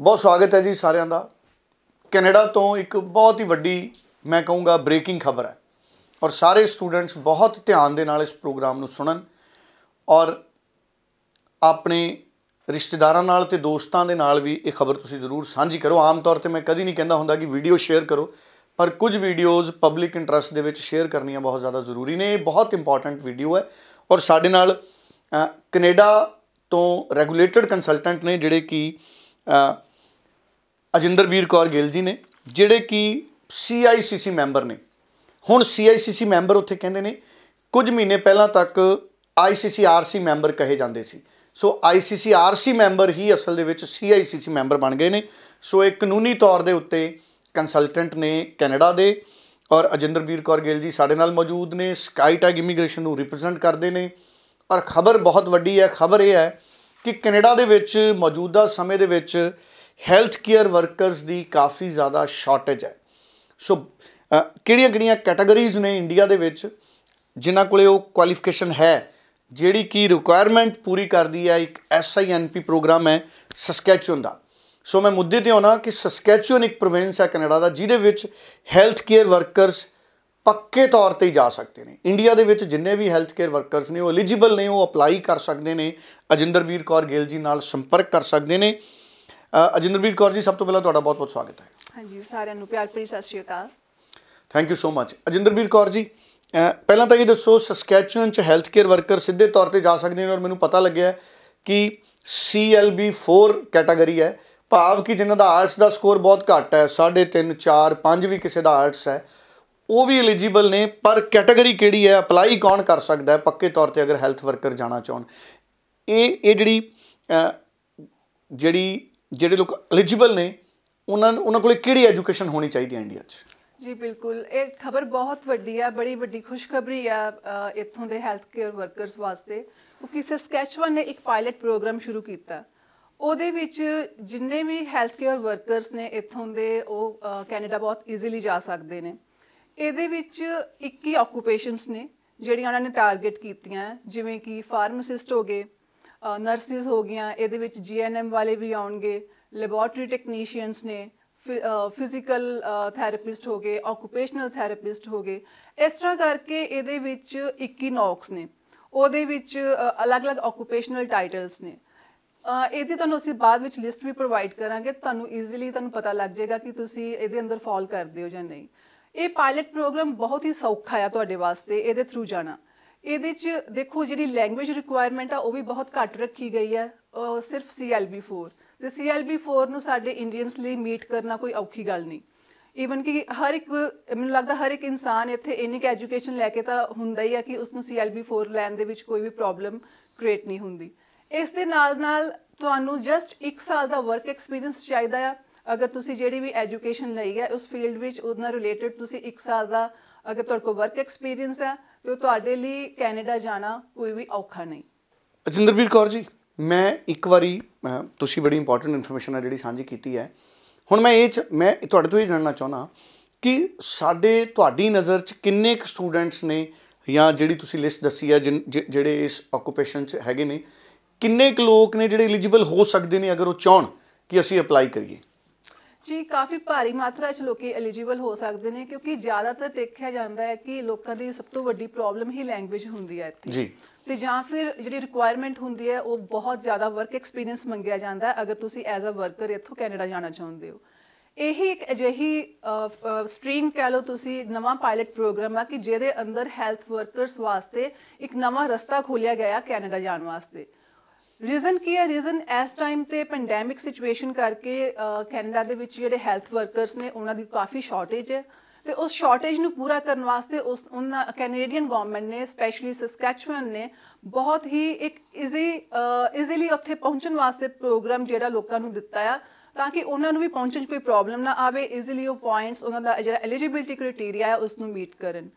ਬਹੁਤ ਸਵਾਗਤ ਹੈ ਜੀ ਸਾਰਿਆਂ ਦਾ ਕੈਨੇਡਾ ਤੋਂ ਇੱਕ ਬਹੁਤ ਹੀ ਵੱਡੀ ਮੈਂ ਕਹੂੰਗਾ ਬ੍ਰੇਕਿੰਗ ਖਬਰ ਹੈ ਔਰ ਸਾਰੇ ਸਟੂਡੈਂਟਸ ਬਹੁਤ ਧਿਆਨ ਦੇ ਨਾਲ ਇਸ ਪ੍ਰੋਗਰਾਮ ਨੂੰ ਸੁਣਨ ਔਰ ਆਪਣੇ ਰਿਸ਼ਤੇਦਾਰਾਂ ਨਾਲ ਤੇ ਦੋਸਤਾਂ ਦੇ ਨਾਲ ਵੀ ਇਹ ਖਬਰ ਤੁਸੀਂ ਜ਼ਰੂਰ ਸਾਂਝੀ ਕਰੋ ਆਮ ਤੌਰ ਤੇ ਮੈਂ ਕਦੀ ਨਹੀਂ ਕਹਿੰਦਾ ਹੁੰਦਾ ਕਿ ਵੀਡੀਓ ਸ਼ੇਅਰ ਕਰੋ ਪਰ ਕੁਝ ਵੀਡੀਓਜ਼ ਪਬਲਿਕ ਇੰਟਰਸਟ ਦੇ ਵਿੱਚ ਸ਼ੇਅਰ ਕਰਨੀਆਂ ਬਹੁਤ ਜ਼ਿਆਦਾ ਜ਼ਰੂਰੀ ਨੇ ਇਹ ਬਹੁਤ ਇੰਪੋਰਟੈਂਟ ਵੀਡੀਓ ਹੈ ਔਰ ਸਾਡੇ ਨਾਲ ਕੈਨੇਡਾ ਤੋਂ ਰੈਗੂਲੇਟਡ ਕੰਸਲਟੈਂਟ ਨੇ ਜਿਹੜੇ ਕਿ ਅਜਿੰਦਰਬੀਰ ਕੌਰ ਗਿੱਲ ਜੀ ਨੇ ਜਿਹੜੇ ਕਿ ਸੀਆਈਸੀਸੀ ਮੈਂਬਰ ਨੇ ਹੁਣ ਸੀਆਈਸੀਸੀ ਮੈਂਬਰ ਉੱਥੇ ਕਹਿੰਦੇ ਨੇ ਕੁਝ ਮਹੀਨੇ ਪਹਿਲਾਂ ਤੱਕ ਆਈਸੀਸੀ ਆਰਸੀ ਮੈਂਬਰ ਕਹੇ ਜਾਂਦੇ ਸੀ ਸੋ ਆਈਸੀਸੀ ਆਰਸੀ ਮੈਂਬਰ ਹੀ ਅਸਲ ਦੇ ਵਿੱਚ ਸੀਆਈਸੀਸੀ ਮੈਂਬਰ ਬਣ ਗਏ ਨੇ ਸੋ ਇਹ ਕਾਨੂੰਨੀ ਤੌਰ ਦੇ ਉੱਤੇ ਕੰਸਲਟੈਂਟ ਨੇ ਕੈਨੇਡਾ ਦੇ ਔਰ ਅਜਿੰਦਰਬੀਰ ਕੌਰ ਗਿੱਲ ਜੀ ਸਾਡੇ ਨਾਲ ਮੌਜੂਦ ਨੇ ਸਕਾਈਟੈਗ ਇਮੀਗ੍ਰੇਸ਼ਨ ਨੂੰ ਰਿਪਰੈਜ਼ੈਂਟ ਕਰਦੇ ਨੇ ਔਰ ਖਬਰ ਬਹੁਤ ਵੱਡੀ ਹੈ ਖਬਰ ਇਹ ਹੈ ਕਿ ਕੈਨੇਡਾ ਦੇ ਵਿੱਚ ਮੌਜੂਦਾ ਸਮੇਂ ਦੇ ਵਿੱਚ ਹੈਲਥ ਕੇਅਰ ਵਰਕਰਸ ਦੀ ਕਾਫੀ ਜ਼ਿਆਦਾ ਸ਼ਾਰਟੇਜ ਹੈ ਸੋ ਕਿਹੜੀਆਂ-ਕਿਹੜੀਆਂ ਕੈਟਾਗਰੀਜ਼ ਨੇ ਇੰਡੀਆ ਦੇ ਵਿੱਚ ਜਿਨ੍ਹਾਂ ਕੋਲੇ ਉਹ ਕੁਆਲੀਫਿਕੇਸ਼ਨ ਹੈ ਜਿਹੜੀ ਕੀ ਰਿਕੁਆਇਰਮੈਂਟ ਪੂਰੀ ਕਰਦੀ ਹੈ ਇੱਕ ਐਸਆਈਐਨਪੀ ਪ੍ਰੋਗਰਾਮ ਹੈ ਸਸਕੈਚੂਨ ਦਾ ਸੋ ਮੈਂ ਮੁੱਦੇ ਤੇ ਆਉਣਾ ਕਿ ਸਸਕੈਚੂਨ ਇੱਕ ਪ੍ਰੋਵਿੰਸ ਹੈ ਕੈਨੇਡਾ ਦਾ ਜਿਹਦੇ ਵਿੱਚ ਹੈਲਥ ਕੇਅਰ ਵਰਕਰਸ ਪੱਕੇ ਤੌਰ ਤੇ ਜਾ ਸਕਦੇ ਨੇ ਇੰਡੀਆ ਦੇ ਵਿੱਚ ਜਿੰਨੇ ਵੀ ਹੈਲਥ ਕੇਅਰ ਵਰਕਰਸ ਨੇ ਉਹ ਐਲੀਜੀਬਲ ਨੇ ਉਹ ਅਪਲਾਈ ਕਰ ਸਕਦੇ ਨੇ ਅਜਿੰਦਰਵੀਰ ਕੌਰ ਗਿੱਲ ਜੀ ਨਾਲ ਸੰਪਰਕ ਕਰ ਸਕਦੇ ਨੇ ਅਜਿੰਦਰਵੀਰ ਕੌਰ ਜੀ ਸਭ ਤੋਂ ਪਹਿਲਾਂ ਤੁਹਾਡਾ ਬਹੁਤ-ਬਹੁਤ ਸਵਾਗਤ ਹੈ ਹਾਂਜੀ ਸਾਰਿਆਂ ਨੂੰ ਪਿਆਰ ਭਰੀ ਸਤਿ ਸ਼੍ਰੀ ਅਕਾਲ thank you so much Ajinderveer Kaur ji ਪਹਿਲਾਂ ਤਾਂ ਇਹ ਦੱਸੋ ਸਸਕੈਚੂਨ ਚ ਹੈਲਥ ਕੇਅਰ ਵਰਕਰ ਸਿੱਧੇ ਤੌਰ ਤੇ ਜਾ ਸਕਦੇ ਨੇ ਔਰ ਮੈਨੂੰ ਪਤਾ ਲੱਗਿਆ ਕਿ CLB4 ਕੈਟਾਗਰੀ ਹੈ ਭਾਵ ਕਿ ਜਿਨ੍ਹਾਂ ਦਾ ਆਰਟਸ ਦਾ ਸਕੋਰ ਬਹੁਤ ਘੱਟ ਹੈ 3.5 4 5 ਵੀ ਕਿਸੇ ਦਾ ਆਰਟਸ ਹੈ ਉਹ ਵੀ ਐਲੀਜੀਬਲ ਨੇ ਪਰ ਕੈਟਾਗਰੀ ਕਿਹੜੀ ਹੈ ਅਪਲਾਈ ਕੌਣ ਕਰ ਸਕਦਾ ਹੈ ਪੱਕੇ ਤੌਰ ਤੇ ਅਗਰ ਹੈਲਥ ਵਰਕਰ ਜਾਣਾ ਚਾਹਣ ਇਹ ਇਹ ਜਿਹੜੀ ਜਿਹੜੀ ਜਿਹੜੇ ਲੋਕ ਐਲੀਜੀਬਲ ਨੇ ਉਹਨਾਂ ਉਹਨਾਂ ਕੋਲੇ ਕਿਹੜੀ ਐਜੂਕੇਸ਼ਨ ਹੋਣੀ ਚਾਹੀਦੀ ਹੈ ਇੰਡੀਆ 'ਚ ਜੀ ਬਿਲਕੁਲ ਇਹ ਖਬਰ ਬਹੁਤ ਵੱਡੀ ਆ ਬੜੀ ਵੱਡੀ ਖੁਸ਼ਖਬਰੀ ਆ ਇੱਥੋਂ ਦੇ ਹੈਲਥ ਕੇਅਰ ਵਰਕਰਸ ਵਾਸਤੇ ਕਿਉਂਕਿ ਸਸਕੈਚਵਨ ਨੇ ਇੱਕ ਪਾਇਲਟ ਪ੍ਰੋਗਰਾਮ ਸ਼ੁਰੂ ਕੀਤਾ ਉਹਦੇ ਵਿੱਚ ਜਿੰਨੇ ਵੀ ਹੈਲਥ ਕੇਅਰ ਵਰਕਰਸ ਨੇ ਇੱਥੋਂ ਦੇ ਉਹ ਕੈਨੇਡਾ ਬਹੁਤ ਈਜ਼ੀਲੀ ਜਾ ਸਕਦੇ ਨੇ ਇਹਦੇ ਵਿੱਚ 21 ਆਕੂਪੇਸ਼ਨਸ ਨੇ ਜਿਹੜੀਆਂ ਉਹਨਾਂ ਨੇ ਟਾਰਗੇਟ ਕੀਤੀਆਂ ਜਿਵੇਂ ਕਿ ਫਾਰਮਾਸਿਸਟ ਹੋ ਗਏ ਨਰਸਿਸ ਹੋ ਗਈਆਂ ਇਹਦੇ ਵਿੱਚ ਜੀਐਨਐਮ ਵਾਲੇ ਵੀ ਆਉਣਗੇ ਲੈਬੋਰਟਰੀ ਟੈਕਨੀਸ਼ੀਅਨਸ ਨੇ ਫਿਜ਼ੀਕਲ ਥੈਰੇਪਿਸਟ ਹੋ ਗਏ ਆਕੂਪੇਸ਼ਨਲ ਥੈਰੇਪਿਸਟ ਹੋ ਗਏ ਇਸ ਤਰ੍ਹਾਂ ਕਰਕੇ ਇਹਦੇ ਵਿੱਚ 21 ਨੌਕਸ ਨੇ ਉਹਦੇ ਵਿੱਚ ਅਲੱਗ-ਅਲੱਗ ਆਕੂਪੇਸ਼ਨਲ ਟਾਈਟਲਸ ਨੇ ਇਹਦੀ ਤੁਹਾਨੂੰ ਅਸੀਂ ਬਾਅਦ ਵਿੱਚ ਲਿਸਟ ਵੀ ਪ੍ਰੋਵਾਈਡ ਕਰਾਂਗੇ ਤੁਹਾਨੂੰ ਈਜ਼ੀਲੀ ਤੁਹਾਨੂੰ ਪਤਾ ਲੱਗ ਜਾਏਗਾ ਕਿ ਤੁਸੀਂ ਇਹਦੇ ਅੰਦਰ ਫਾਲ ਕਰਦੇ ਹੋ ਜਾਂ ਨਹੀਂ ਇਹ ਪਾਇਲਟ ਪ੍ਰੋਗਰਾਮ ਬਹੁਤ ਹੀ ਸੌਖਾ ਆ ਤੁਹਾਡੇ ਵਾਸਤੇ ਇਹਦੇ ਥਰੂ ਜਾਣਾ ਇਹਦੇ 'ਚ ਦੇਖੋ ਜਿਹੜੀ ਲੈਂਗੁਏਜ ਰਿਕੁਆਇਰਮੈਂਟ ਆ ਉਹ ਵੀ ਬਹੁਤ ਘੱਟ ਰੱਖੀ ਗਈ ਹੈ ਸਿਰਫ CLB4 ਤੇ CLB4 ਨੂੰ ਸਾਡੇ ਇੰਡੀਅਨਸ ਲਈ ਮੀਟ ਕਰਨਾ ਕੋਈ ਔਖੀ ਗੱਲ ਨਹੀਂ ਈਵਨ ਕਿ ਹਰ ਇੱਕ ਮੈਨੂੰ ਲੱਗਦਾ ਹਰ ਇੱਕ ਇਨਸਾਨ ਇੱਥੇ ਇੰਨੀ ਕਿ ਐਜੂਕੇਸ਼ਨ ਲੈ ਕੇ ਤਾਂ ਹੁੰਦਾ ਹੀ ਆ ਕਿ ਉਸ ਨੂੰ CLB4 ਲੈਣ ਦੇ ਵਿੱਚ ਕੋਈ ਵੀ ਪ੍ਰੋਬਲਮ ਕ੍ਰੀਏਟ ਨਹੀਂ ਹੁੰਦੀ ਇਸ ਦੇ ਨਾਲ ਨਾਲ ਤੁਹਾਨੂੰ ਜਸਟ 1 ਸਾਲ ਦਾ ਵਰਕ ਐਕਸਪੀਰੀਅੰਸ ਚਾਹੀਦਾ ਆ ਅਗਰ ਤੁਸੀਂ ਜਿਹੜੀ ਵੀ ਐਜੂਕੇਸ਼ਨ ਲਈ ਹੈ ਉਸ ਫੀਲਡ ਵਿੱਚ ਉਹਨਾਂ ਰਿਲੇਟਡ ਤੁਸੀਂ 1 ਸਾਲ ਦਾ ਅਗਰ ਤੁਹਾਡੇ ਕੋਲ ਵਰਕ ਐਕਸਪੀਰੀਅੰਸ ਹੈ ਤੇ ਤੁਹਾਡੇ ਲਈ ਕੈਨੇਡਾ ਜਾਣਾ ਕੋਈ ਵੀ ਔਖਾ ਨਹੀਂ ਅਜਿੰਦਰਵੀਰ ਕੌਰ ਜੀ ਮੈਂ ਇੱਕ ਵਾਰੀ ਤੁਸੀਂ ਬੜੀ ਇੰਪੋਰਟੈਂਟ ਇਨਫੋਰਮੇਸ਼ਨ ਹੈ ਜਿਹੜੀ ਸਾਂਝੀ ਕੀਤੀ ਹੈ ਹੁਣ ਮੈਂ ਇਹ ਮੈਂ ਤੁਹਾਡੇ ਤੋਂ ਇਹ ਜਾਣਨਾ ਚਾਹਣਾ ਕਿ ਸਾਡੇ ਤੁਹਾਡੀ ਨਜ਼ਰ 'ਚ ਕਿੰਨੇ ਕੁ ਸਟੂਡੈਂਟਸ ਨੇ ਜਾਂ ਜਿਹੜੀ ਤੁਸੀਂ ਲਿਸਟ ਦੱਸੀ ਹੈ ਜਿਹੜੇ ਇਸ ਆਕੂਪੇਸ਼ਨ 'ਚ ਹੈਗੇ ਨੇ ਕਿੰਨੇ ਕੁ ਲੋਕ ਨੇ ਜਿਹੜੇ ਐਲੀਜੀਬਲ ਹੋ ਸਕਦੇ ਨੇ ਅਗਰ ਉਹ ਚਾਹਣ ਕਿ ਅਸੀਂ ਅਪਲਾਈ ਕਰੀਏ ਜੀ ਕਾਫੀ ਭਾਰੀ ਮਾਤਰਾ 'ਚ ਲੋਕੀ ਐਲੀਜੀਬਲ ਹੋ ਸਕਦੇ ਨੇ ਕਿਉਂਕਿ ਜ਼ਿਆਦਾਤਰ ਦੇਖਿਆ ਜਾਂਦਾ ਹੈ ਕਿ ਲੋਕਾਂ ਦੀ ਸਭ ਤੋਂ ਵੱਡੀ ਪ੍ਰੋਬਲਮ ਹੀ ਲੈਂਗੁਏਜ ਹੁੰਦੀ ਹੈ ਇੱਥੇ ਜੀ ਤੇ ਜਾਂ ਫਿਰ ਜਿਹੜੀ ਰਿਕੁਆਇਰਮੈਂਟ ਹੁੰਦੀ ਹੈ ਉਹ ਬਹੁਤ ਜ਼ਿਆਦਾ ਵਰਕ ਐਕਸਪੀਰੀਅੰਸ ਮੰਗਿਆ ਜਾਂਦਾ ਹੈ ਅਗਰ ਤੁਸੀਂ ਐਜ਼ ਅ ਵਰਕਰ ਇੱਥੋਂ ਕੈਨੇਡਾ ਜਾਣਾ ਚਾਹੁੰਦੇ ਹੋ ਇਹੀ ਇੱਕ ਅਜਿਹੀ ਸਟ੍ਰੀਮ ਕਹਿ ਲਓ ਤੁਸੀਂ ਨਵਾਂ ਪਾਇਲਟ ਪ੍ਰੋਗਰਾਮ ਆ ਕਿ ਜਿਹਦੇ ਅੰਦਰ ਹੈਲਥ ਵਰਕਰਸ ਵਾਸਤੇ ਇੱਕ ਨਵਾਂ ਰਸਤਾ ਖੋਲਿਆ ਗਿਆ ਕੈਨੇਡਾ ਜਾਣ ਵਾਸਤੇ ਰੀਜ਼ਨ ਕੀ ਹੈ ਰੀਜ਼ਨ ਇਸ ਟਾਈਮ ਤੇ ਪੈਂਡੈਮਿਕ ਸਿਚੁਏਸ਼ਨ ਕਰਕੇ ਕੈਨੇਡਾ ਦੇ ਵਿੱਚ ਜਿਹੜੇ ਹੈਲਥ ਵਰਕਰਸ ਨੇ ਉਹਨਾਂ ਦੀ ਕਾਫੀ ਸ਼ਾਰਟੇਜ ਹੈ ਤੇ ਉਸ ਸ਼ਾਰਟੇਜ ਨੂੰ ਪੂਰਾ ਕਰਨ ਵਾਸਤੇ ਉਸ ਉਹਨਾਂ ਕੈਨੇਡੀਅਨ ਗਵਰਨਮੈਂਟ ਨੇ ਸਪੈਸ਼ਲੀ ਸਸਕੈਚਵਨ ਨੇ ਬਹੁਤ ਹੀ ਇੱਕ ਇਜ਼ੀ ਇਜ਼ੀਲੀ ਉੱਥੇ ਪਹੁੰਚਣ ਵਾਸਤੇ ਪ੍ਰੋਗਰਾਮ ਜਿਹੜਾ ਲੋਕਾਂ ਨੂੰ ਦਿੱਤਾ ਆ ਤਾਂ ਕਿ ਉਹਨਾਂ ਨੂੰ ਵੀ ਪਹੁੰਚਣ 'ਚ ਕੋਈ ਪ੍ਰੋਬਲਮ ਨਾ ਆਵੇ ਇਜ਼ੀਲੀ ਉਹ ਪੁਆਇੰਟਸ ਉਹਨਾਂ ਦਾ ਜਿਹੜਾ ਐਲੀਜੀਬਿਲਟੀ ਕ੍ਰਾਈਟੇਰੀਆ ਹੈ ਉਸ ਨੂੰ ਮੀਟ ਕਰਨ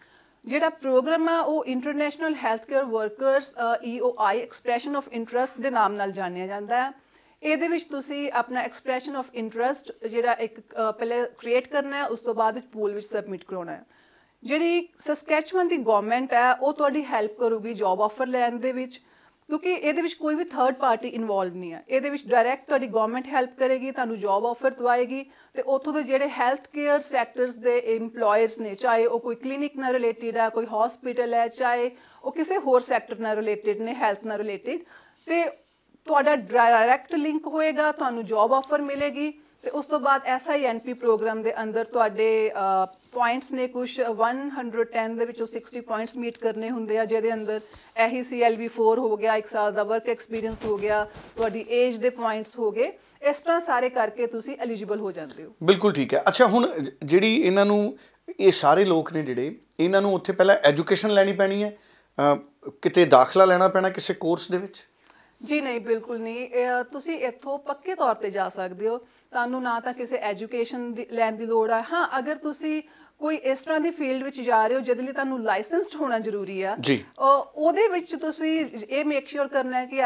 ਜਿਹੜਾ ਪ੍ਰੋਗਰਾਮ ਆ ਉਹ international health care workers EOI expression of interest ਦੇ ਨਾਮ ਨਾਲ ਜਾਣਿਆ ਜਾਂਦਾ ਹੈ ਇਹਦੇ ਵਿੱਚ ਤੁਸੀਂ ਆਪਣਾ ਐਕਸਪ੍ਰੈਸ਼ਨ ਆਫ ਇੰਟਰਸਟ ਜਿਹੜਾ ਇੱਕ ਪਹਿਲੇ ਕ੍ਰੀਏਟ ਕਰਨਾ ਹੈ ਉਸ ਤੋਂ ਬਾਅਦ ਪੂਲ ਵਿੱਚ ਸਬਮਿਟ ਕਰਾਉਣਾ ਹੈ ਜਿਹੜੀ ਸਸਕੈਚਵਨ ਦੀ ਗਵਰਨਮੈਂਟ ਹੈ ਉਹ ਤੁਹਾਡੀ ਹੈਲਪ ਕਰੂਗੀ ਜੌਬ ਆਫਰ ਲੈਣ ਦੇ ਵਿੱਚ ਕਿਉਂਕਿ ਇਹਦੇ ਵਿੱਚ ਕੋਈ ਵੀ ਥਰਡ ਪਾਰਟੀ ਇਨਵੋਲਵ ਨਹੀਂ ਹੈ ਇਹਦੇ ਵਿੱਚ ਡਾਇਰੈਕਟ ਤੁਹਾਡੀ ਗਵਰਨਮੈਂਟ ਹੈਲਪ ਕਰੇਗੀ ਤੁਹਾਨੂੰ ਜੌਬ ਆਫਰ ਦਵਾਏਗੀ ਤੇ ਉੱਥੋਂ ਦੇ ਜਿਹੜੇ ਹੈਲਥ ਕੇਅਰ ਸੈਕਟਰਸ ਦੇ EMPLOYERS ਨੇ ਚਾਹੇ ਉਹ ਕੋਈ ਕਲੀਨਿਕ ਨਾਲ ਰਿਲੇਟਡ ਹੈ ਕੋਈ ਹਸਪੀਟਲ ਹੈ ਚਾਹੇ ਉਹ ਕਿਸੇ ਹੋਰ ਸੈਕਟਰ ਨਾਲ ਰਿਲੇਟਡ ਨੇ ਹੈਲਥ ਨਾਲ ਰਿਲੇਟਡ ਤੇ ਤੁਹਾਡਾ ਡਾਇਰੈਕਟ ਲਿੰਕ ਹੋਏਗਾ ਤੁਹਾਨੂੰ ਜੌਬ ਆਫਰ ਮਿਲੇਗੀ ਤੇ ਉਸ ਤੋਂ ਬਾਅਦ ਐਸਆਈਐਨਪੀ ਪ੍ਰੋਗਰਾਮ ਦੇ ਅੰਦਰ ਤੁਹਾਡੇ ਪੁਆਇੰਟਸ ਨੇ ਕੁਝ 110 ਦੇ ਵਿੱਚੋਂ 60 ਪੁਆਇੰਟਸ ਮੀਟ ਕਰਨੇ ਹੁੰਦੇ ਆ ਜਿਹਦੇ ਅੰਦਰ ਇਹੀ CLB4 ਹੋ ਗਿਆ 1 ਸਾਲ ਦਾ ਵਰਕ ਐਕਸਪੀਰੀਅੰਸ ਹੋ ਗਿਆ ਤੁਹਾਡੀ ਏਜ ਦੇ ਪੁਆਇੰਟਸ ਹੋ ਗਏ ਇਸ ਤਰ੍ਹਾਂ ਸਾਰੇ ਕਰਕੇ ਤੁਸੀਂ ਐਲੀਜੀਬਲ ਹੋ ਜਾਂਦੇ ਹੋ ਬਿਲਕੁਲ ਠੀਕ ਹੈ ਅੱਛਾ ਹੁਣ ਜਿਹੜੀ ਇਹਨਾਂ ਨੂੰ ਇਹ ਸਾਰੇ ਲੋਕ ਨੇ ਜਿਹੜੇ ਇਹਨਾਂ ਨੂੰ ਉੱਥੇ ਪਹਿਲਾਂ ਐਜੂਕੇਸ਼ਨ ਲੈਣੀ ਪੈਣੀ ਹੈ ਕਿਤੇ ਦਾਖਲਾ ਲੈਣਾ ਪੈਣਾ ਕਿਸੇ ਕੋਰਸ ਦੇ ਵਿੱਚ ਜੀ ਨਹੀਂ ਬਿਲਕੁਲ ਨਹੀਂ ਤੁਸੀਂ ਇੱਥੋਂ ਪੱਕੇ ਤੌਰ ਤੇ ਜਾ ਸਕਦੇ ਹੋ ਤੁਹਾਨੂੰ ਨਾ ਤਾਂ ਕਿਸੇ ਐਜੂਕੇਸ਼ਨ ਲੈਣ ਦੀ ਲੋੜ ਹੈ ਹਾਂ ਅਗਰ ਤੁਸੀਂ ਕੋਈ ਇਸ ਤਰ੍ਹਾਂ ਦੀ ਫੀਲਡ ਵਿੱਚ ਜਾ ਰਹੇ ਹੋ ਜਿਹਦੇ ਲਈ ਤੁਹਾਨੂੰ ਲਾਇਸੈਂਸਡ ਹੋਣਾ ਜ਼ਰੂਰੀ ਆ ਉਹਦੇ ਵਿੱਚ ਤੁਸੀਂ ਇਹ ਮੇਕ ਸ਼ੋਰ ਕਰਨਾ ਹੈ ਕਿ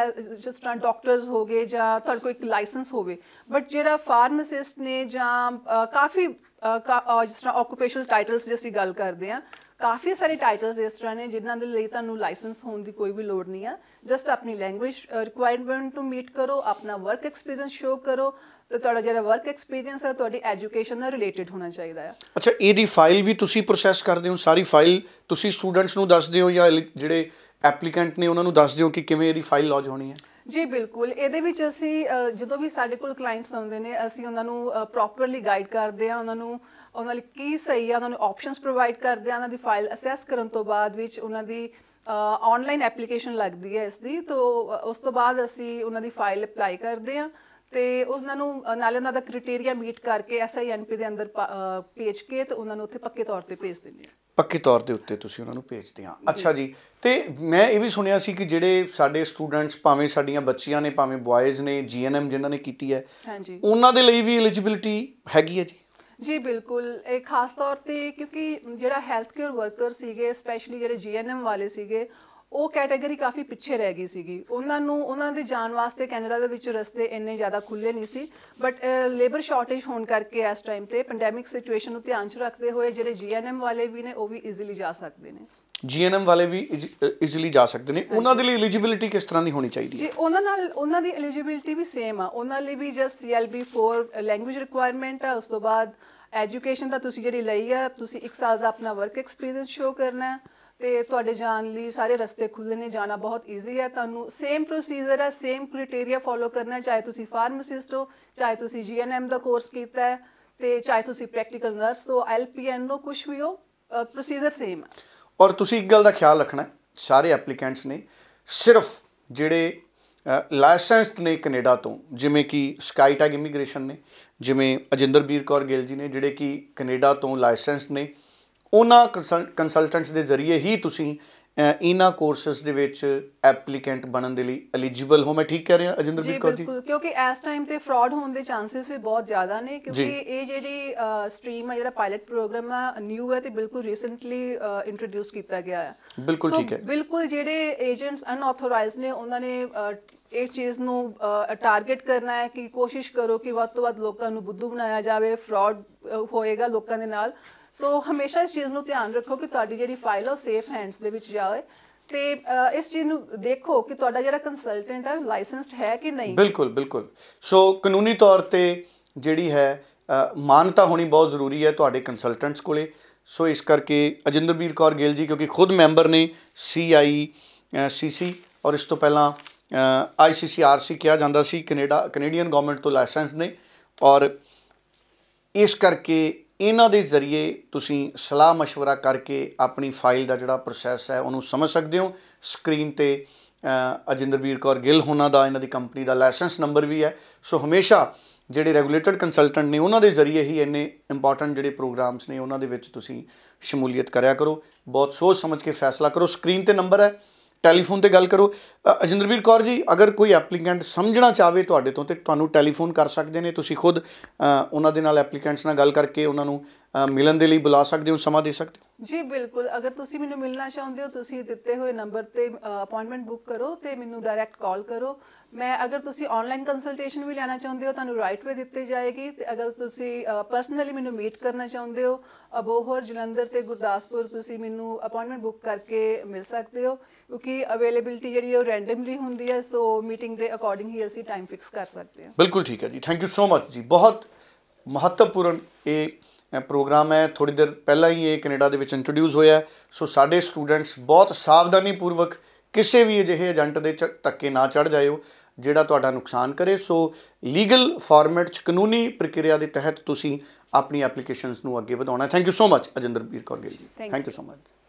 ਜਿਸ ਤਰ੍ਹਾਂ ਡਾਕਟਰਸ ਹੋਗੇ ਜਾਂ ਤੁਹਾਡੇ ਕੋਈ ਲਾਇਸੈਂਸ ਹੋਵੇ ਬਟ ਜਿਹੜਾ ਫਾਰਮਾਸਿਸਟ ਨੇ ਜਾਂ ਕਾਫੀ ਜਿਸ ਤਰ੍ਹਾਂ ਆਕੂਪੇਸ਼ਨਲ ਟਾਈਟਲਸ ਦੀ ਗੱਲ ਕਰਦੇ ਆ ਕਾਫੀ ਸਾਰੇ ਟਾਈਟਲਸ ਇਸ ਤਰ੍ਹਾਂ ਨੇ ਜਿਨ੍ਹਾਂ ਦੇ ਲਈ ਤੁਹਾਨੂੰ ਲਾਇਸੈਂਸ ਹੋਣ ਦੀ ਕੋਈ ਵੀ ਲੋੜ ਨਹੀਂ ਆ ਜਸਟ ਆਪਣੀ ਲੈਂਗੁਏਜ ਰਿਕੁਆਇਰਮੈਂਟ ਨੂੰ ਮੀਟ ਕਰੋ ਆਪਣਾ ਵਰਕ ਐਕਸਪੀਰੀਅੰਸ ਸ਼ੋ ਕਰੋ ਤੇ ਤੁਹਾਡਾ ਜਿਹੜਾ ਵਰਕ ਐਕਸਪੀਰੀਅੰਸ ਹੈ ਤੁਹਾਡੀ ਐਜੂਕੇਸ਼ਨ ਨਾਲ ਰਿਲੇਟਡ ਹੋਣਾ ਚਾਹੀਦਾ ਆ ਅੱਛਾ ਇਹਦੀ ਫਾਈਲ ਵੀ ਤੁਸੀਂ ਪ੍ਰੋਸੈਸ ਕਰਦੇ ਹੋ ਸਾਰੀ ਫਾਈਲ ਤੁਸੀਂ ਸਟੂਡੈਂਟਸ ਨੂੰ ਦੱਸਦੇ ਹੋ ਜਾਂ ਜਿਹੜੇ ਐਪਲੀਕੈਂਟ ਨੇ ਉਹਨਾਂ ਨੂੰ ਦੱਸਦੇ ਹੋ ਕਿ ਕਿਵੇਂ ਇਹਦੀ ਫਾਈਲ ਲੌਜ ਹੋਣੀ ਹੈ ਜੀ ਬਿਲਕੁਲ ਇਹਦੇ ਵਿੱਚ ਅਸੀਂ ਜਦੋਂ ਵੀ ਸਾਡੇ ਕੋਲ ਕਲਾਇੰਟਸ ਆਉਂਦੇ ਨੇ ਅਸੀਂ ਉਹਨਾਂ ਨੂੰ ਪ੍ਰੋਪਰਲੀ ਗਾਈਡ ਕਰਦੇ ਆ ਉਹਨਾਂ ਨੂੰ ਉਹਨਾਂ ਲਈ ਕੀ ਸਹੀ ਆ ਉਹਨਾਂ ਨੂੰ ਆਪਸ਼ਨਸ ਪ੍ਰੋਵਾਈਡ ਕਰਦੇ ਆ ਉਹਨਾਂ ਦੀ ਫਾਈਲ ਅਸੈਸ ਕਰਨ ਤੋਂ ਬਾਅਦ ਵਿੱਚ ਉਹਨਾਂ ਦੀ ਆਨਲਾਈਨ ਐਪਲੀਕੇਸ਼ਨ ਲੱਗਦੀ ਹੈ ਇਸ ਦੀ ਤੋਂ ਉਸ ਤੋਂ ਬਾਅਦ ਅਸੀਂ ਉਹਨਾਂ ਦੀ ਫਾਈਲ ਅਪਲਾਈ ਕਰਦੇ ਆ ਤੇ ਉਹਨਾਂ ਨੂੰ ਨਾਲੇ ਉਹਨਾਂ ਦਾ ਕ੍ਰਾਈਟੇਰੀਆ ਮੀਟ ਕਰਕੇ ਐਸਆਈਐਨਪੀ ਦੇ ਅੰਦਰ ਭੇਜ ਕੇ ਤੇ ਉਹਨਾਂ ਨੂੰ ਉੱਥੇ ਪੱਕੇ ਤੌਰ ਤੇ ਭੇਜ ਦਿੰਦੇ ਆ ਪੱਕੇ ਤੌਰ ਦੇ ਉੱਤੇ ਤੁਸੀਂ ਉਹਨਾਂ ਨੂੰ ਭੇਜਦੇ ਆ ਅੱਛਾ ਜੀ ਤੇ ਮੈਂ ਇਹ ਵੀ ਸੁਣਿਆ ਸੀ ਕਿ ਜਿਹੜੇ ਸਾਡੇ ਸਟੂਡੈਂਟਸ ਭਾਵੇਂ ਸਾਡੀਆਂ ਬੱਚੀਆਂ ਨੇ ਭਾਵੇਂ ਬॉयਜ਼ ਨੇ ਜੀਐਨਐਮ ਜਿਨ੍ਹਾਂ ਨੇ ਕੀਤੀ ਹੈ ਉਹਨਾਂ ਦੇ ਲਈ ਵੀ ਐਲੀਜੀਬਿਲਟੀ ਹੈਗੀ ਹੈ ਜੀ ਜੀ ਬਿਲਕੁਲ ਇਹ ਖਾਸ ਤੌਰ ਤੇ ਕਿਉਂਕਿ ਜਿਹੜਾ ਹੈਲਥ케ਅਰ ਵਰਕਰ ਸੀਗੇ ਸਪੈਸ਼ਲੀ ਜਿਹੜੇ ਜੀਐਨਐਮ ਵਾਲੇ ਸੀਗੇ ਉਹ ਕੈਟਾਗਰੀ ਕਾਫੀ ਪਿੱਛੇ ਰਹਿ ਗਈ ਸੀਗੀ ਉਹਨਾਂ ਨੂੰ ਉਹਨਾਂ ਦੇ ਜਾਣ ਵਾਸਤੇ ਕੈਨੇਡਾ ਦੇ ਵਿੱਚ ਰਸਤੇ ਇੰਨੇ ਜ਼ਿਆਦਾ ਖੁੱਲੇ ਨਹੀਂ ਸੀ ਬਟ ਲੇਬਰ ਸ਼ਾਰਟੇਜ ਹੋਣ ਕਰਕੇ ਇਸ ਟਾਈਮ ਤੇ ਪੈਂਡੈਮਿਕ ਸਿਚੁਏਸ਼ਨ ਨੂੰ ਧਿਆਨ 'ਚ ਰੱਖਦੇ ਹੋਏ ਜਿਹੜੇ ਜੀਐਨਐਮ ਵਾਲੇ ਵੀ ਨੇ ਉਹ ਵੀ ਈਜ਼ੀਲੀ ਜਾ ਸਕਦੇ ਨੇ ਜੀਐਨਐਮ ਵਾਲੇ ਵੀ ਈਜ਼ੀਲੀ ਜਾ ਸਕਦੇ ਨੇ ਉਹਨਾਂ ਦੇ ਲਈ ਐਲੀਜੀਬਿਲਟੀ ਕਿਸ ਤਰ੍ਹਾਂ ਦੀ ਹੋਣੀ ਚਾਹੀਦੀ ਹੈ ਜੀ ਉਹਨਾਂ ਨਾਲ ਉਹਨਾਂ ਦੀ ਐਲੀਜੀਬਿਲਟੀ ਵੀ ਸੇਮ ਆ ਉਹਨਾਂ ਲਈ ਵੀ ਜਸਟ ਸੀਐਲਬੀ 4 ਲੈਂਗੁਏਜ ਰਿਕੁਆਇਰਮੈਂਟ ਆ ਉਸ ਤੋਂ ਬਾਅਦ ਐਜੂਕੇਸ਼ਨ ਦਾ ਤੁਸੀਂ ਜਿਹੜੀ ਲਈ ਆ ਤੁਸੀਂ 1 ਸਾਲ ਦਾ ਆਪਣਾ ਵਰਕ ਐਕਸਪੀਰੀਅੰਸ ਸ਼ੋ ਕਰਨਾ ਹੈ ਤੇ ਤੁਹਾਡੇ ਜਾਣ ਲਈ ਸਾਰੇ ਰਸਤੇ ਖੁੱਲ੍ਹੇ ਨੇ ਜਾਣਾ ਬਹੁਤ ਈਜ਼ੀ ਹੈ ਤੁਹਾਨੂੰ ਸੇਮ ਪ੍ਰੋਸੀਜਰ ਹੈ ਸੇਮ ਕ੍ਰਾਈਟੇਰੀਆ ਫੋਲੋ ਕਰਨਾ ਚਾਹੇ ਤੁਸੀਂ ਫਾਰਮਾਸਿਸਟ ਹੋ ਚਾਹੇ ਤੁਸੀਂ ਜੀਐਨਐਮ ਦਾ ਕੋਰਸ ਕੀਤਾ ਹੈ ਤੇ ਚਾਹੇ ਤੁਸੀਂ ਪ੍ਰੈਕਟੀਕਲ ਨਰਸ ਹੋ ਐਲਪੀਐਨ ਹੋ ਕੁਝ ਵੀ ਹੋ ਪ੍ਰੋਸੀਜਰ ਸੇਮ ਹੈ ਔਰ ਤੁਸੀਂ ਇੱਕ ਗੱਲ ਦਾ ਖਿਆਲ ਰੱਖਣਾ ਸਾਰੇ ਐਪਲੀਕੈਂਟਸ ਨੇ ਸਿਰਫ ਜਿਹੜੇ ਲਾਇਸੈਂਸਡ ਨੇ ਕੈਨੇਡਾ ਤੋਂ ਜਿਵੇਂ ਕਿ ਸਕਾਈਟੈਗ ਇਮੀਗ੍ਰੇਸ਼ਨ ਨੇ ਜਿਵੇਂ ਅਜਿੰਦਰਬੀਰ ਕੌਰ ਗਿੱਲ ਜੀ ਨੇ ਜਿਹੜੇ ਕਿ ਕੈਨੇਡਾ ਤੋਂ ਲਾਇਸੈਂਸਡ ਨੇ ਉਹਨਾਂ ਕੰਸਲਟੈਂਟਸ ਦੇ ਜ਼ਰੀਏ ਹੀ ਤੁਸੀਂ ਇਹਨਾਂ ਕੋਰਸਸ ਦੇ ਵਿੱਚ ਐਪਲੀਕੈਂਟ ਬਣਨ ਦੇ ਲਈ ਐਲੀਜੀਬਲ ਹੋ ਮੈਂ ਠੀਕ ਕਹਿ ਰਿਹਾ ਅਜਿੰਦਰ ਜੀ ਬਿਲਕੁਲ ਕਿਉਂਕਿ ਇਸ ਟਾਈਮ ਤੇ ਫਰਾਡ ਹੋਣ ਦੇ ਚਾਂਸਸ ਵੀ ਬਹੁਤ ਜ਼ਿਆਦਾ ਨੇ ਕਿਉਂਕਿ ਇਹ ਜਿਹੜੀ ਸਟਰੀਮ ਹੈ ਜਿਹੜਾ ਪਾਇਲਟ ਪ੍ਰੋਗਰਾਮ ਆ ਨਿਊ ਹੈ ਤੇ ਬਿਲਕੁਲ ਰੀਸੈਂਟਲੀ ਇੰਟਰੋਡਿਊਸ ਕੀਤਾ ਗਿਆ ਹੈ ਬਿਲਕੁਲ ਠੀਕ ਹੈ ਬਿਲਕੁਲ ਜਿਹੜੇ ਏਜੰਟਸ ਅਨਆਥੋਰਾਈਜ਼ਡ ਨੇ ਉਹਨਾਂ ਨੇ ਇਹ ਚੀਜ਼ ਨੂੰ ਟਾਰਗੇਟ ਕਰਨਾ ਹੈ ਕਿ ਕੋਸ਼ਿਸ਼ ਕਰੋ ਕਿ ਵੱਧ ਤੋਂ ਵੱਧ ਲੋਕਾਂ ਨੂੰ ਬੁੱਧੂ ਬਣਾਇਆ ਜਾਵੇ ਫਰਾਡ ਹੋਏਗਾ ਲੋਕਾਂ ਦੇ ਨਾਲ ਸੋ ਹਮੇਸ਼ਾ ਇਸ ਚੀਜ਼ ਨੂੰ ਧਿਆਨ ਰੱਖੋ ਕਿ ਤੁਹਾਡੀ ਜਿਹੜੀ ਫਾਈਲ ਆ ਸੇਫ ਹੈਂਡਸ ਦੇ ਵਿੱਚ ਜਾਵੇ ਤੇ ਇਸ ਚੀਜ਼ ਨੂੰ ਦੇਖੋ ਕਿ ਤੁਹਾਡਾ ਜਿਹੜਾ ਕੰਸਲਟੈਂਟ ਹੈ ਲਾਇਸੈਂਸਡ ਹੈ ਕਿ ਨਹੀਂ ਬਿਲਕੁਲ ਬਿਲਕੁਲ ਸੋ ਕਾਨੂੰਨੀ ਤੌਰ ਤੇ ਜਿਹੜੀ ਹੈ ਮਾਨਤਾ ਹੋਣੀ ਬਹੁਤ ਜ਼ਰੂਰੀ ਹੈ ਤੁਹਾਡੇ ਕੰਸਲਟੈਂਟਸ ਕੋਲੇ ਸੋ ਇਸ ਕਰਕੇ ਅਜਿੰਦਰਬੀਰ ਕੌਰ ਗਿੱਲ ਜੀ ਕਿਉਂਕਿ ਖੁਦ ਮੈਂਬਰ ਨੇ ਸੀਆਈ ਸੀਸੀ ਔਰ ਇਸ ਤੋਂ ਪਹਿਲਾਂ ਆਈਸੀਸੀਆਰਸੀ ਕਿਹਾ ਜਾਂਦਾ ਸੀ ਕੈਨੇਡਾ ਕੈਨੇਡੀਅਨ ਗਵਰਨਮੈਂਟ ਤੋਂ ਲਾਇਸੈਂਸ ਨੇ ਔਰ ਇਸ ਕਰਕੇ ਇਹਨਾਂ ਦੇ ਜ਼ਰੀਏ ਤੁਸੀਂ ਸਲਾਹ مشورہ ਕਰਕੇ ਆਪਣੀ ਫਾਈਲ ਦਾ ਜਿਹੜਾ ਪ੍ਰੋਸੈਸ ਹੈ ਉਹਨੂੰ ਸਮਝ ਸਕਦੇ ਹੋ ਸਕਰੀਨ ਤੇ ਅਜਿੰਦਰਵੀਰ ਕੌਰ ਗਿੱਲ ਹੋਣਾ ਦਾ ਇਹਨਾਂ ਦੀ ਕੰਪਨੀ ਦਾ ਲਾਇਸੈਂਸ ਨੰਬਰ ਵੀ ਹੈ ਸੋ ਹਮੇਸ਼ਾ ਜਿਹੜੇ ਰੈਗੂਲੇਟਡ ਕੰਸਲਟੈਂਟ ਨੇ ਉਹਨਾਂ ਦੇ ਜ਼ਰੀਏ ਹੀ ਇੰਨੇ ਇੰਪੋਰਟੈਂਟ ਜਿਹੜੇ ਪ੍ਰੋਗਰਾਮਸ ਨੇ ਉਹਨਾਂ ਦੇ ਵਿੱਚ ਤੁਸੀਂ ਸ਼ਮੂਲੀਅਤ ਕਰਿਆ ਕਰੋ ਬਹੁਤ ਸੋਚ ਸਮਝ ਕੇ ਫੈਸਲਾ ਕਰੋ ਸਕਰੀਨ ਤੇ ਨੰਬਰ ਹੈ ਟੈਲੀਫੋਨ ਤੇ ਗੱਲ ਕਰੋ ਅਜਿੰਦਰਵੀਰ ਕੌਰ ਜੀ ਅਗਰ ਕੋਈ ਐਪਲੀਕੈਂਟ ਸਮਝਣਾ ਚਾਹਵੇ ਤੁਹਾਡੇ ਤੋਂ ਤੇ ਤੁਹਾਨੂੰ ਟੈਲੀਫੋਨ ਕਰ ਸਕਦੇ ਨੇ ਤੁਸੀਂ ਖੁਦ ਉਹਨਾਂ ਦੇ ਨਾਲ ਐਪਲੀਕੈਂਟਸ ਨਾਲ ਗੱਲ ਕਰਕੇ ਉਹਨਾਂ ਨੂੰ ਮਿਲਣ ਦੇ ਲਈ ਬੁਲਾ ਸਕਦੇ ਹੋ ਸਮਾਂ ਦੇ ਸਕਦੇ ਹੋ ਜੀ ਬਿਲਕੁਲ ਅਗਰ ਤੁਸੀਂ ਮੈਨੂੰ ਮਿਲਣਾ ਚਾਹੁੰਦੇ ਹੋ ਤੁਸੀਂ ਦਿੱਤੇ ਹੋਏ ਨੰਬਰ ਤੇ ਅਪਾਇੰਟਮੈਂਟ ਬੁੱਕ ਕਰੋ ਤੇ ਮੈਨੂੰ ਡਾਇਰੈਕਟ ਕਾਲ ਕਰੋ ਮੈਂ ਅਗਰ ਤੁਸੀਂ ਆਨਲਾਈਨ ਕੰਸਲਟੇਸ਼ਨ ਵੀ ਲੈਣਾ ਚਾਹੁੰਦੇ ਹੋ ਤੁਹਾਨੂੰ ਰਾਈਟ ਵੇ ਦਿੱਤੇ ਜਾਏਗੀ ਤੇ ਅਗਰ ਤੁਸੀਂ ਪਰਸਨਲੀ ਮੈਨੂੰ ਮੀਟ ਕਰਨਾ ਚਾਹੁੰਦੇ ਹੋ ਅਬੋਹਰ ਜਲੰਧਰ ਤੇ ਗੁਰਦਾਸਪੁਰ ਤੁਸੀਂ ਮੈਨੂੰ ਅਪਾਇੰਟਮੈਂਟ ਬੁੱਕ ਕਰਕੇ ਮਿਲ ਸਕਦੇ ਹੋ ਕਿਉਂਕਿ ਅਵੇਲੇਬਿਲਟੀ ਜਿਹੜੀ ਉਹ ਰੈਂਡਮਲੀ ਹੁੰਦੀ ਹੈ ਸੋ ਮੀਟਿੰਗ ਦੇ ਅਕੋਰਡਿੰਗ ਹੀ ਅਸੀਂ ਟਾਈਮ ਫਿਕਸ ਕਰ ਸਕਦੇ ਹਾਂ ਬਿਲਕੁਲ ਠੀਕ ਹੈ ਜੀ ਥੈਂਕ ਯੂ ਸੋ ਮਚ ਜੀ ਬਹੁਤ ਮਹੱਤਵਪੂਰਨ ਇਹ ਪ੍ਰੋਗਰਾਮ ਹੈ ਥੋੜੀ ਦੇਰ ਪਹਿਲਾਂ ਹੀ ਇਹ ਕੈਨੇਡਾ ਦੇ ਵਿੱਚ ਇੰਟਰੋਡਿਊਸ ਹੋਇਆ ਸੋ ਸਾਡੇ ਸਟੂਡੈਂਟਸ ਬਹੁਤ ਸਾਵਧਾਨੀ ਪੂਰਵਕ ਕਿਸੇ ਵੀ ਅਜਿਹੇ ਏਜੰਟ ਦੇ ਧੱਕੇ ਨਾ ਚੜ ਜਾਇਓ ਜਿਹੜਾ ਤੁਹਾਡਾ ਨੁਕਸਾਨ ਕਰੇ ਸੋ ਲੀਗਲ ਫਾਰਮੈਟ 'ਚ ਕਾਨੂੰਨੀ ਪ੍ਰਕਿਰਿਆ ਦੇ ਤਹਿਤ ਤੁਸੀਂ ਆਪਣੀ ਐਪਲੀਕੇਸ਼ਨਸ ਨੂੰ ਅੱਗੇ ਵਧਾਉਣਾ thank you so much Ajinderpeer Kaur Gill ji thank you so much